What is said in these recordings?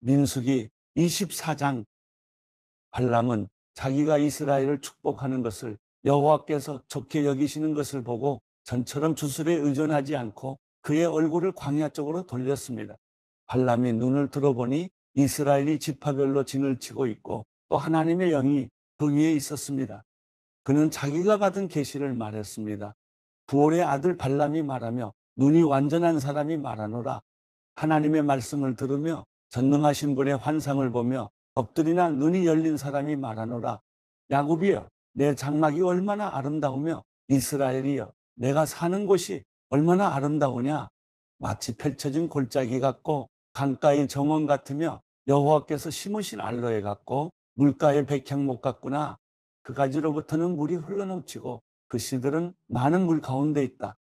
민숙이 24장 발람은 자기가 이스라엘을 축복하는 것을 여호와께서 좋게 여기시는 것을 보고 전처럼 주술에 의존하지 않고 그의 얼굴을 광야 쪽으로 돌렸습니다. 발람이 눈을 들어보니 이스라엘이 지파별로 진을 치고 있고 또 하나님의 영이 그 위에 있었습니다. 그는 자기가 받은 계시를 말했습니다. 부월의 아들 발람이 말하며 눈이 완전한 사람이 말하노라 하나님의 말씀을 들으며 전능하신 분의 환상을 보며 엎드리나 눈이 열린 사람이 말하노라. 야곱이여, 내 장막이 얼마나 아름다우며 이스라엘이여, 내가 사는 곳이 얼마나 아름다우냐. 마치 펼쳐진 골짜기 같고 강가의 정원 같으며 여호와께서 심으신 알로에 같고 물가의 백향목 같구나. 그 가지로부터는 물이 흘러넘치고 그시들은 많은 물 가운데 있다.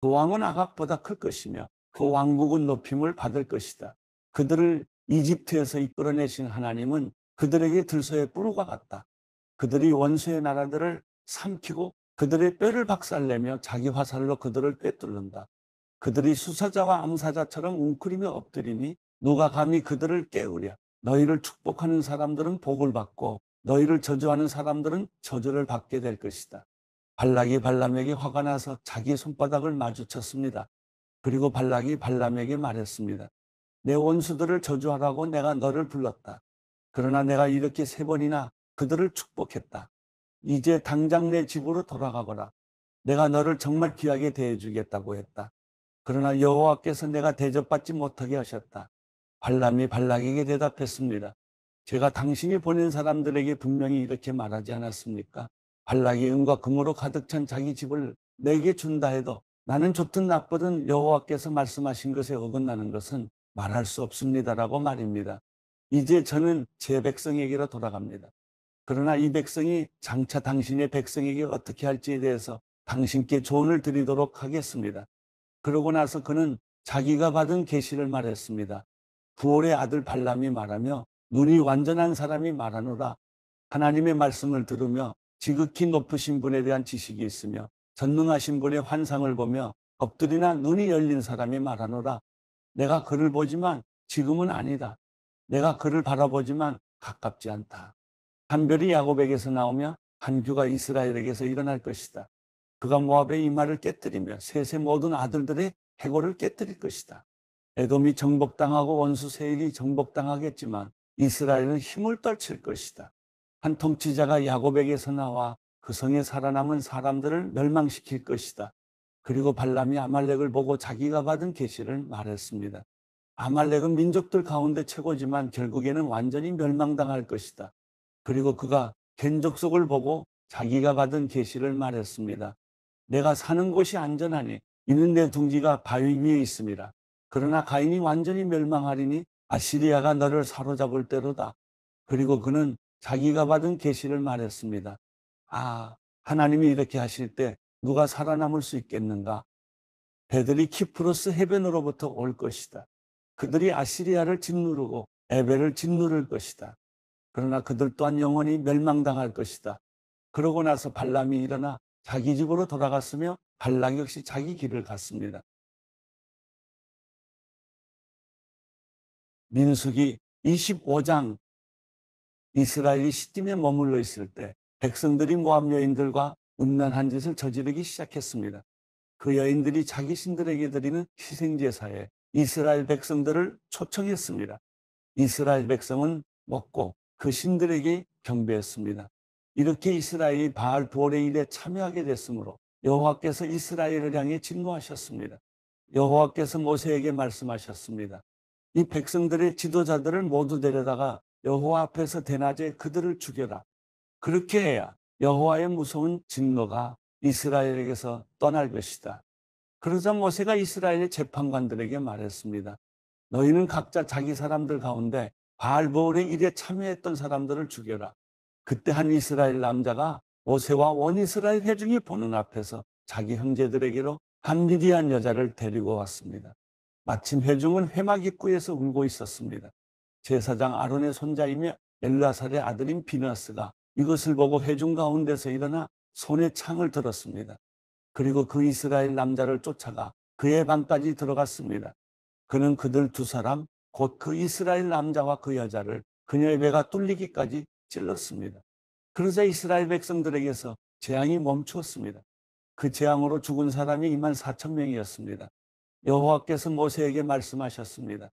그 왕은 아각보다 클 것이며 그 왕국은 높임을 받을 것이다. 그들을 이집트에서 이끌어내신 하나님은 그들에게 들소의 뿌루가 같다. 그들이 원수의 나라들을 삼키고 그들의 뼈를 박살내며 자기 화살로 그들을 꿰뚫는다. 그들이 수사자와 암사자처럼 웅크리며 엎드리니 누가 감히 그들을 깨우랴. 너희를 축복하는 사람들은 복을 받고 너희를 저주하는 사람들은 저주를 받게 될 것이다. 발락이 발람에게 화가 나서 자기 손바닥을 마주쳤습니다. 그리고 발락이 발람에게 말했습니다. 내 원수들을 저주하라고 내가 너를 불렀다. 그러나 내가 이렇게 세 번이나 그들을 축복했다. 이제 당장 내 집으로 돌아가거라. 내가 너를 정말 귀하게 대해주겠다고 했다. 그러나 여호와께서 내가 대접받지 못하게 하셨다. 발람이 발락에게 대답했습니다. 제가 당신이 보낸 사람들에게 분명히 이렇게 말하지 않았습니까? 발락이 은과 금으로 가득 찬 자기 집을 내게 준다 해도 나는 좋든 나쁘든 여호와께서 말씀하신 것에 어긋나는 것은 말할 수 없습니다라고 말입니다. 이제 저는 제 백성에게로 돌아갑니다. 그러나 이 백성이 장차 당신의 백성에게 어떻게 할지에 대해서 당신께 조언을 드리도록 하겠습니다. 그러고 나서 그는 자기가 받은 계시를 말했습니다. 9월의 아들 발람이 말하며 눈이 완전한 사람이 말하노라 하나님의 말씀을 들으며 지극히 높으신 분에 대한 지식이 있으며 전능하신 분의 환상을 보며 엎드리나 눈이 열린 사람이 말하노라 내가 그를 보지만 지금은 아니다. 내가 그를 바라보지만 가깝지 않다. 한별이 야곱에게서 나오며 한규가 이스라엘에게서 일어날 것이다. 그가 모압의 이마를 깨뜨리며 셋의 모든 아들들의 해골을 깨뜨릴 것이다. 에돔이 정복당하고 원수 세일이 정복당하겠지만 이스라엘은 힘을 떨칠 것이다. 한 통치자가 야곱에게서 나와 그 성에 살아남은 사람들을 멸망시킬 것이다. 그리고 발람이 아말렉을 보고 자기가 받은 계시를 말했습니다. 아말렉은 민족들 가운데 최고지만 결국에는 완전히 멸망당할 것이다. 그리고 그가 견족 속을 보고 자기가 받은 계시를 말했습니다. 내가 사는 곳이 안전하니 있는 내 둥지가 바위 위에 있습니다. 그러나 가인이 완전히 멸망하리니 아시리아가 너를 사로잡을 때로다. 그리고 그는 자기가 받은 계시를 말했습니다. 아, 하나님이 이렇게 하실 때 누가 살아남을 수 있겠는가? 배들이 키프로스 해변으로부터 올 것이다. 그들이 아시리아를 짓누르고 에베를 짓누를 것이다. 그러나 그들 또한 영원히 멸망당할 것이다. 그러고 나서 발람이 일어나 자기 집으로 돌아갔으며 발락 역시 자기 길을 갔습니다. 민숙이 25장 이스라엘이 시딤에 머물러 있을 때 백성들이 모함 여인들과 음란한 짓을 저지르기 시작했습니다. 그 여인들이 자기 신들에게 드리는 희생제사에 이스라엘 백성들을 초청했습니다. 이스라엘 백성은 먹고 그 신들에게 경배했습니다. 이렇게 이스라엘이 바알 부월의 일에 참여하게 됐으므로 여호와께서 이스라엘을 향해 진노하셨습니다. 여호와께서 모세에게 말씀하셨습니다. 이 백성들의 지도자들을 모두 데려다가 여호와 앞에서 대낮에 그들을 죽여라. 그렇게 해야 여호와의 무서운 진노가 이스라엘에게서 떠날 것이다. 그러자 모세가 이스라엘의 재판관들에게 말했습니다. 너희는 각자 자기 사람들 가운데 바알보울의 일에 참여했던 사람들을 죽여라. 그때 한 이스라엘 남자가 모세와 원이스라엘 회중이 보는 앞에서 자기 형제들에게로 한 미디안 여자를 데리고 왔습니다. 마침 회중은 회막 입구에서 울고 있었습니다. 제사장 아론의 손자이며 엘라살의 아들인 비나스가 이것을 보고 회중 가운데서 일어나 손에 창을 들었습니다. 그리고 그 이스라엘 남자를 쫓아가 그의 방까지 들어갔습니다. 그는 그들 두 사람, 곧 그 이스라엘 남자와 그 여자를 그녀의 배가 뚫리기까지 찔렀습니다. 그러자 이스라엘 백성들에게서 재앙이 멈추었습니다. 그 재앙으로 죽은 사람이 2만 4천 명이었습니다. 여호와께서 모세에게 말씀하셨습니다.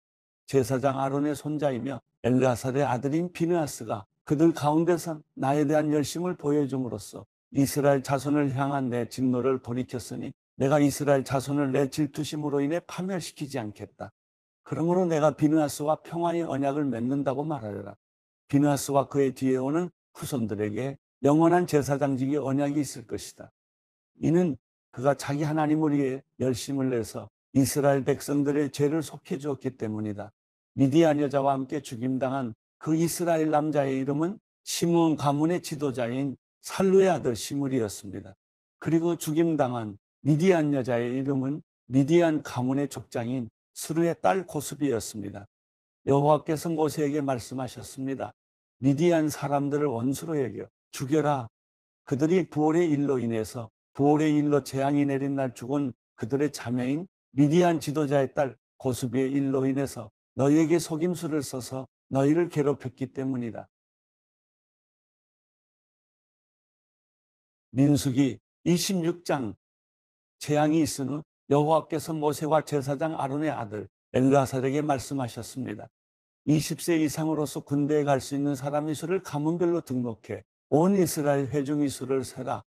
제사장 아론의 손자이며 엘라살의 아들인 비느아스가 그들 가운데서 나에 대한 열심을 보여줌으로써 이스라엘 자손을 향한 내 진노를 돌이켰으니 내가 이스라엘 자손을 내 질투심으로 인해 파멸시키지 않겠다. 그러므로 내가 비누아스와 평화의 언약을 맺는다고 말하려라. 비누아스와 그의 뒤에 오는 후손들에게 영원한 제사장직의 언약이 있을 것이다. 이는 그가 자기 하나님을 위해 열심을 내서 이스라엘 백성들의 죄를 속해 주었기 때문이다. 미디안 여자와 함께 죽임당한 그 이스라엘 남자의 이름은 시므온 가문의 지도자인 살루의 아들 시므리였습니다. 그리고 죽임당한 미디안 여자의 이름은 미디안 가문의 족장인 스루의 딸 고스비였습니다. 여호와께서 모세에게 말씀하셨습니다. 미디안 사람들을 원수로 여겨 죽여라. 그들이 부월의 일로 인해서 부월의 일로 재앙이 내린 날 죽은 그들의 자매인 미디안 지도자의 딸 고스비의 일로 인해서 너희에게 속임수를 써서 너희를 괴롭혔기 때문이다. 민숙이 26장 재앙이 있은 여호와께서 모세와 제사장 아론의 아들 엘라살에게 말씀하셨습니다. 20세 이상으로서 군대에 갈 수 있는 사람의 수를 가문별로 등록해 온 이스라엘 회중의 수를 세라.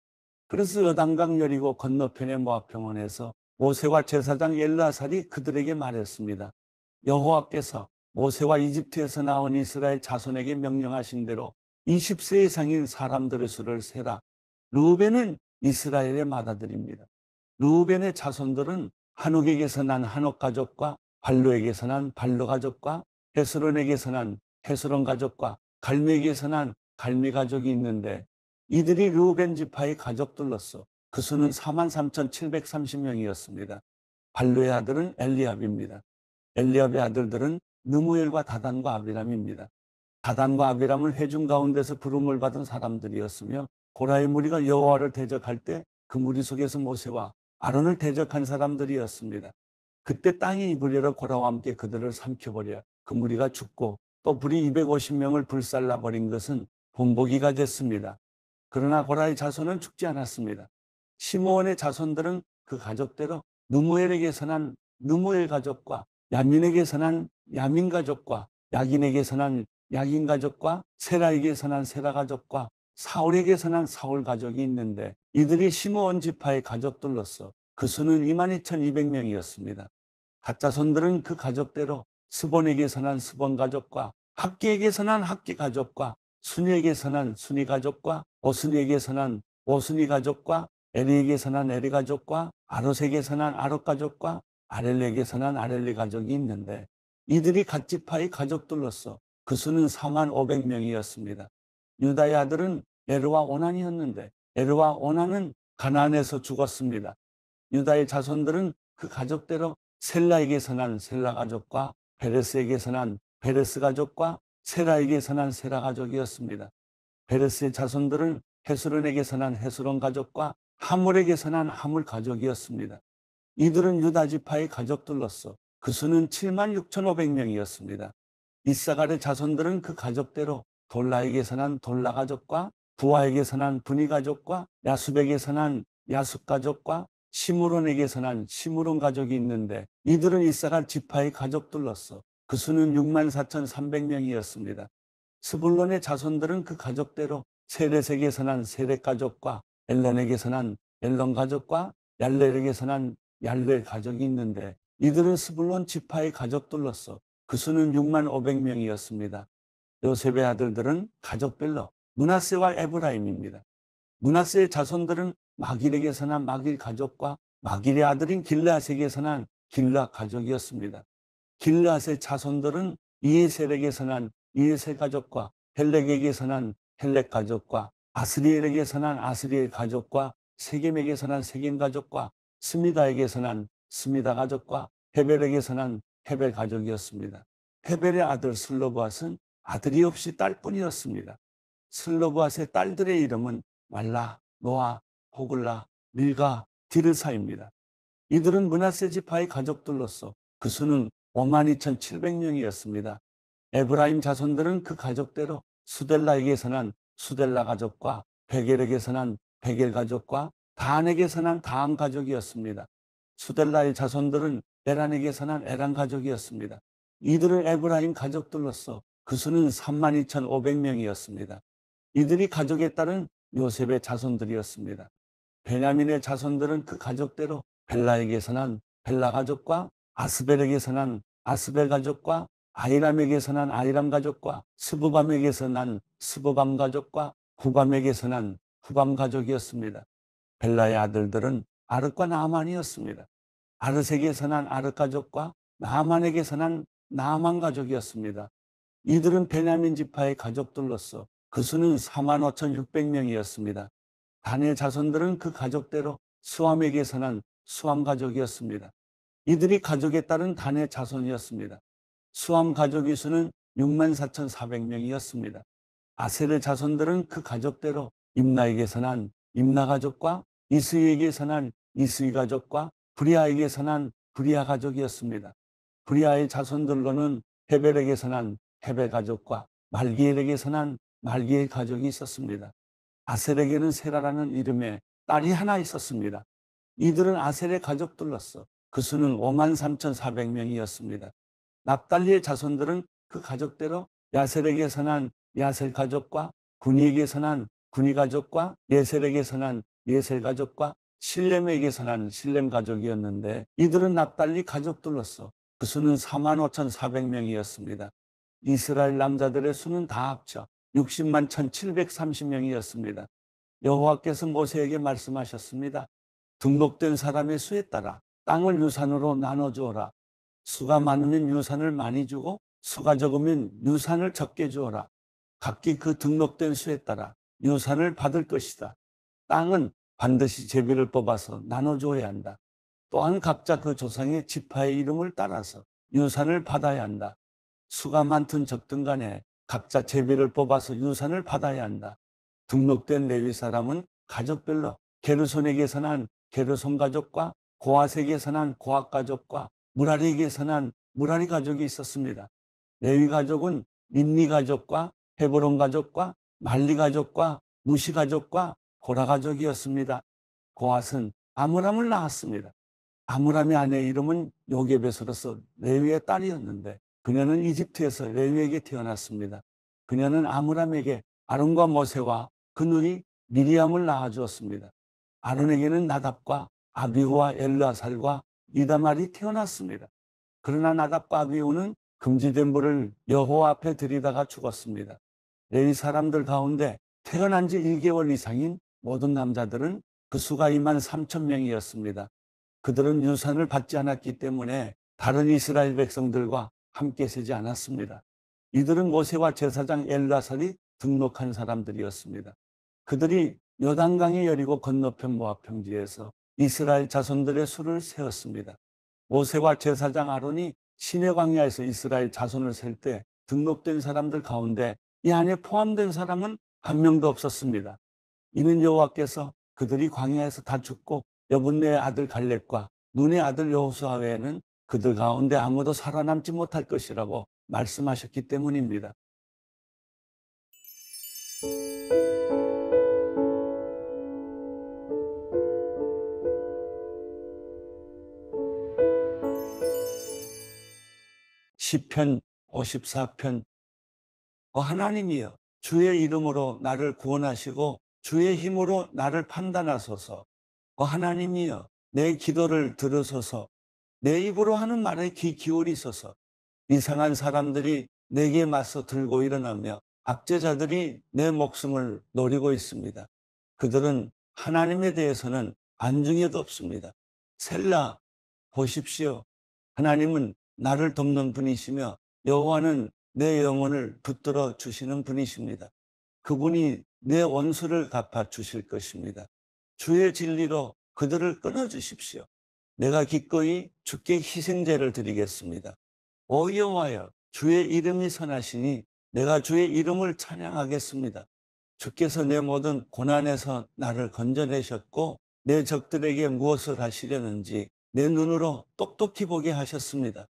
그래서 여단강 여리고 건너편의 모압병원에서 모세와 제사장 엘라살이 그들에게 말했습니다. 여호와께서 모세와 이집트에서 나온 이스라엘 자손에게 명령하신 대로 20세 이상인 사람들의 수를 세라. 루벤은 이스라엘의 맏아들입니다. 루벤의 자손들은 한옥에게서 난 한옥 가족과 발로에게서 난 발로 가족과 헤스론에게서 난 헤스론 가족과 갈매에게서 난갈미 가족이 있는데 이들이 루벤 지파의 가족들로서 그 수는 43,730명이었습니다. 발로의 아들은 엘리압입니다. 엘리압의 아들들은 느무엘과 다단과 아비람입니다. 다단과 아비람은 회중 가운데서 부름을 받은 사람들이었으며 고라의 무리가 여호와를 대적할 때 그 무리 속에서 모세와 아론을 대적한 사람들이었습니다. 그때 땅이 입을 열어 고라와 함께 그들을 삼켜버려 그 무리가 죽고 또 불이 250명을 불살라버린 것은 본보기가 됐습니다. 그러나 고라의 자손은 죽지 않았습니다. 시모원의 자손들은 그 가족대로 누무엘에게서 난 누무엘 가족과 야민에게서 난 야민 가족과 야긴에게 선한 야긴 가족과 세라에게 선한 세라 가족과 사울에게 선한 사울 가족이 있는데 이들이 시므온 지파의 가족들로서 그 수는 22,200명이었습니다. 가짜손들은 그 가족대로 스본에게 선한 스본 가족과 학기에게 선한 학기 가족과 순이에게 선한 순이 가족과 오순이에게 선한 오순이 가족과 에리에게 선한 에리 가족과 아롯에게 선한 아롯 가족과 아렐리에게 선한 아렐리 가족이 있는데 이들이 갓지파의 가족들로서 그 수는 4만 500명이었습니다. 유다의 아들은 에르와 오난이었는데 에르와 오난은 가난에서 죽었습니다. 유다의 자손들은 그 가족대로 셀라에게서 난 셀라 가족과 베레스에게서 난 베레스 가족과 세라에게서 난 세라 가족이었습니다. 베레스의 자손들은 헤스론에게서 난 헤스론 가족과 하물에게서 난 하물 가족이었습니다. 이들은 유다 지파의 가족들로서 그 수는 7만 6,500명이었습니다. 이사갈의 자손들은 그 가족대로 돌라에게 선한 돌라 가족과 부하에게 선한 분이 가족과 야수백에 선한 야숙 가족과 시므론에게 선한 시므론 가족이 있는데 이들은 이사갈 지파의 가족들로서 그 수는 6만 4,300명이었습니다. 스불론의 자손들은 그 가족대로 세례색에 선한 세례 가족과 엘렌에게 선한 엘런 가족과 얄렐에게 선한 얄렐 가족이 있는데 이들은 스불론 지파의 가족들로서 그 수는 6만 500명이었습니다. 요셉의 아들들은 가족별로 문하세와 에브라임입니다. 문하세의 자손들은 마길에게서 난 마길 가족과 마길의 아들인 길라세에게서난 길라 가족이었습니다. 길라세의 자손들은 이에셀에게서 난 이에셀 가족과 헬렉에게서 난 헬렉 가족과 아스리엘에게서 난 아스리엘 가족과 세겜에게서 난 세겜 가족과 스미다에게서 난 스미다 가족과 헤벨에게 서난 헤벨 가족이었습니다. 헤벨의 아들 슬로보앗은 아들이 없이 딸뿐이었습니다. 슬로보앗의 딸들의 이름은 말라, 노아, 호글라, 밀가, 디르사입니다. 이들은 문하세 지파의 가족들로서 그 수는 52,700명이었습니다. 에브라임 자손들은 그 가족대로 수델라에게 서난 수델라 가족과 베겔에게 선한 베겔 가족과 다한에게 서난 다한 가족이었습니다. 수델라의 자손들은 에란에게 선한 에란 가족이었습니다. 이들을 에브라임 가족들로서 그 수는 32,500명이었습니다. 이들이 가족에 따른 요셉의 자손들이었습니다. 베냐민의 자손들은 그 가족대로 벨라에게서 난 벨라 가족과 아스벨에게서 난 아스벨 가족과 아이람에게서 난 아이람 가족과 스부밤에게서 난 스부밤 가족과 후밤에게서 난 후밤 가족이었습니다. 벨라의 아들들은 아르과 나만이었습니다. 아르세계에게 선한 아르 가족과 나만에게 서한 나만 가족이었습니다. 이들은 베냐민 지파의 가족들로서 그 수는 4만 5,600명이었습니다. 단의 자손들은 그 가족대로 수암에게서한수암 가족이었습니다. 이들이 가족에 따른 단의 자손이었습니다. 수암 가족의 수는 6만 4,400명이었습니다. 아셀의 자손들은 그 가족대로 임나에게 서한 임나 가족과 이스에게 서한 이스이 가족과 브리아에게 선한 브리아 가족이었습니다. 브리아의 자손들로는 헤벨에게 선한 헤벨 가족과 말기엘에게 선한 말기엘 가족이 있었습니다. 아셀에게는 세라라는 이름의 딸이 하나 있었습니다. 이들은 아셀의 가족들로서 그 수는 5 3,400명이었습니다. 납달리의 자손들은 그 가족대로 야셀에게 선한 야셀 가족과 군이에게 선한 군이 가족과 예셀에게 선한 예셀 가족과 신렘에게 서난 신렘 가족이었는데 이들은 납달리 가족들로서 그 수는 4만 5,400명이었습니다. 이스라엘 남자들의 수는 다 합쳐 60만 1,730명이었습니다. 여호와께서 모세에게 말씀하셨습니다. 등록된 사람의 수에 따라 땅을 유산으로 나눠주어라. 수가 많으면 유산을 많이 주고 수가 적으면 유산을 적게 주어라. 각기 그 등록된 수에 따라 유산을 받을 것이다. 땅은 반드시 제비를 뽑아서 나눠줘야 한다. 또한 각자 그 조상의 지파의 이름을 따라서 유산을 받아야 한다. 수가 많든 적든 간에 각자 제비를 뽑아서 유산을 받아야 한다. 등록된 레위 사람은 가족별로 게르손에게 선한 게르손 가족과 고아세에게 선한 고아 가족과 무라리에게 선한 무라리 가족이 있었습니다. 레위 가족은 민니 가족과 헤브론 가족과 말리 가족과 무시 가족과 고라가족이었습니다. 고앗은 아므람을 낳았습니다. 아므람의 아내 이름은 요게벳으로서 레위의 딸이었는데 그녀는 이집트에서 레위에게 태어났습니다. 그녀는 아므람에게 아론과 모세와 그누이 미리암을 낳아주었습니다. 아론에게는 나답과 아비후와 엘라살과 이다말이 태어났습니다. 그러나 나답과 아비우는 금지된 불을 여호와 앞에 들이다가 죽었습니다. 레위 사람들 가운데 태어난 지 1개월 이상인 모든 남자들은 그 수가 2만 3천 명이었습니다. 그들은 유산을 받지 않았기 때문에 다른 이스라엘 백성들과 함께 세지 않았습니다. 이들은 모세와 제사장 엘라살이 등록한 사람들이었습니다. 그들이 요단강이 여리고 건너편 모압 평지에서 이스라엘 자손들의 수를 세었습니다. 모세와 제사장 아론이 시내 광야에서 이스라엘 자손을 셀 때 등록된 사람들 가운데 이 안에 포함된 사람은 한 명도 없었습니다. 이는 여호와께서 그들이 광야에서 다 죽고 여분네 아들 갈렙과 눈의 아들 여호수아 외에는 그들 가운데 아무도 살아남지 못할 것이라고 말씀하셨기 때문입니다. 시편 54편 어, 하나님이여 주의 이름으로 나를 구원하시고 주의 힘으로 나를 판단하소서. 어, 하나님이여 내 기도를 들으소서. 내 입으로 하는 말에 귀 기울이소서. 이상한 사람들이 내게 맞서 들고 일어나며 악재자들이 내 목숨을 노리고 있습니다. 그들은 하나님에 대해서는 안중에도 없습니다. 셀라 보십시오. 하나님은 나를 돕는 분이시며 여호와는 내 영혼을 붙들어 주시는 분이십니다. 그분이 내 원수를 갚아 주실 것입니다. 주의 진리로 그들을 끊어 주십시오. 내가 기꺼이 주께 희생제를 드리겠습니다. 오여와여 주의 이름이 선하시니 내가 주의 이름을 찬양하겠습니다. 주께서 내 모든 고난에서 나를 건져내셨고 내 적들에게 무엇을 하시려는지 내 눈으로 똑똑히 보게 하셨습니다.